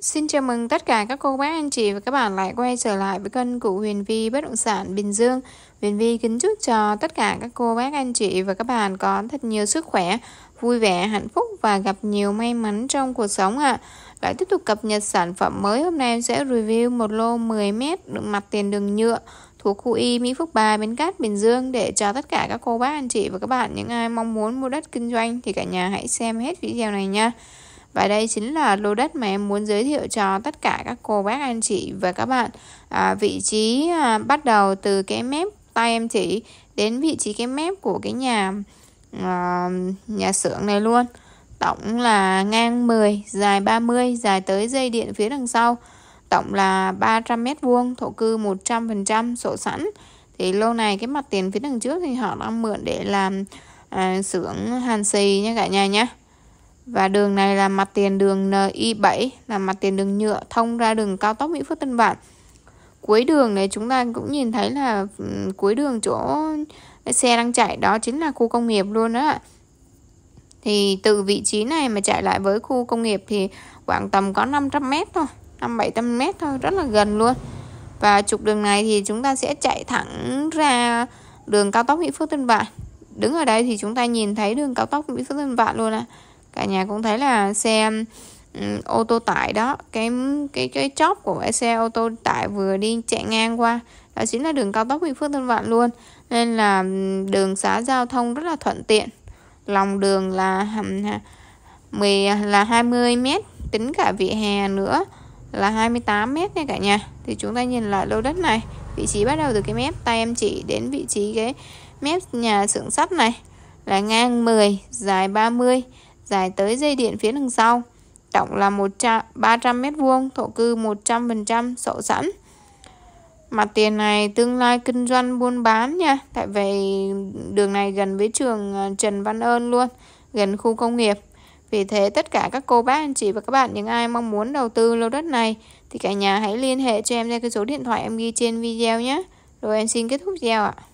Xin chào mừng tất cả các cô bác anh chị và các bạn lại quay trở lại với kênh của Huyền Vi Bất Động Sản Bình Dương. Huyền Vi kính chúc cho tất cả các cô bác anh chị và các bạn có thật nhiều sức khỏe, vui vẻ, hạnh phúc và gặp nhiều may mắn trong cuộc sống ạ. À. Lại tiếp tục cập nhật sản phẩm mới hôm nay em sẽ review một lô 10m mặt tiền đường nhựa thuộc khu Y Mỹ Phước 3 Bến Cát Bình Dương để cho tất cả các cô bác anh chị và các bạn những ai mong muốn mua đất kinh doanh thì cả nhà hãy xem hết video này nha. Và đây chính là lô đất mà em muốn giới thiệu cho tất cả các cô bác anh chị và các bạn à, Vị trí à, bắt đầu từ cái mép tay em chỉ đến vị trí cái mép của cái nhà à, nhà xưởng này luôn Tổng là ngang 10, dài 30, dài tới dây điện phía đằng sau Tổng là 300m2, thổ cư 100% sổ sẵn Thì lô này cái mặt tiền phía đằng trước thì họ đang mượn để làm à, xưởng hàn xì nha cả nhà nhé và đường này là mặt tiền đường NI7 là mặt tiền đường nhựa thông ra đường cao tốc Mỹ Phước Tân Vạn. Cuối đường này chúng ta cũng nhìn thấy là cuối đường chỗ xe đang chạy đó chính là khu công nghiệp luôn đó ạ. Thì từ vị trí này mà chạy lại với khu công nghiệp thì khoảng tầm có 500 m thôi, 5 700 m thôi, rất là gần luôn. Và trục đường này thì chúng ta sẽ chạy thẳng ra đường cao tốc Mỹ Phước Tân Vạn. Đứng ở đây thì chúng ta nhìn thấy đường cao tốc Mỹ Phước Tân Vạn luôn ạ. À cả nhà cũng thấy là xe um, ô tô tải đó cái cái cái chóp của cái xe ô tô tải vừa đi chạy ngang qua đó chính là đường cao tốc Bình Phước Tân Vạn luôn nên là ừ, đường xá giao thông rất là thuận tiện lòng đường là 10 là 20 m tính cả vỉa hè nữa là 28 m nha cả nhà thì chúng ta nhìn lại lô đất này vị trí bắt đầu từ cái mép tay em chỉ đến vị trí cái mép nhà xưởng sắt này là ngang 10 dài 30 mươi dài tới dây điện phía đằng sau. Tổng là 100, 300 m2, thổ cư 100% sổ sẵn. Mặt tiền này tương lai kinh doanh buôn bán nha. Tại vì đường này gần với trường à, Trần Văn Ơn luôn, gần khu công nghiệp. Vì thế tất cả các cô bác anh chị và các bạn những ai mong muốn đầu tư lô đất này thì cả nhà hãy liên hệ cho em ra cái số điện thoại em ghi trên video nhé. Rồi em xin kết thúc video ạ.